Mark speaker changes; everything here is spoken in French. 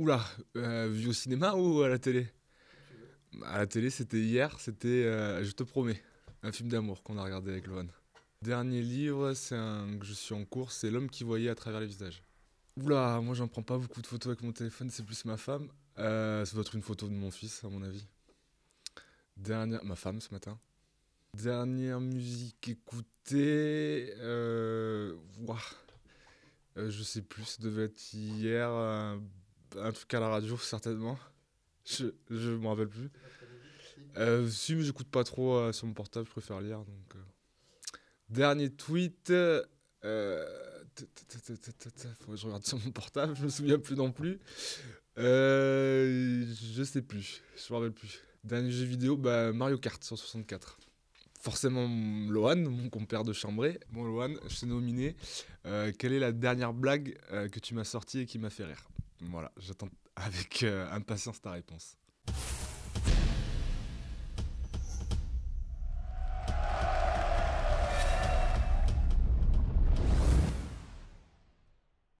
Speaker 1: Oula, euh, vu au cinéma ou à la télé À la télé, c'était hier, c'était euh, Je te promets, un film d'amour qu'on a regardé avec Loan. Dernier livre, c'est un que je suis en cours, c'est L'homme qui voyait à travers les visages. Oula, moi j'en prends pas beaucoup de photos avec mon téléphone, c'est plus ma femme. Euh, ça doit être une photo de mon fils, à mon avis. Dernière, ma femme ce matin. Dernière musique écoutée, je sais plus, ça devait être hier un truc à la radio, certainement. Je ne me rappelle plus. Euh, si, mais j'écoute pas trop euh, sur mon portable, je préfère lire. Donc, euh. Dernier tweet. Faut que je regarde sur mon portable, je me souviens plus non plus. je sais plus, je me rappelle plus. Dernier jeu vidéo, bah, Mario Kart 164. forcément Lohan, mon compère de chambré. Bon Lohan, je t'ai nominé. quelle est la dernière blague que tu m'as sortie et qui m'a fait rire voilà, j'attends avec euh, impatience ta réponse.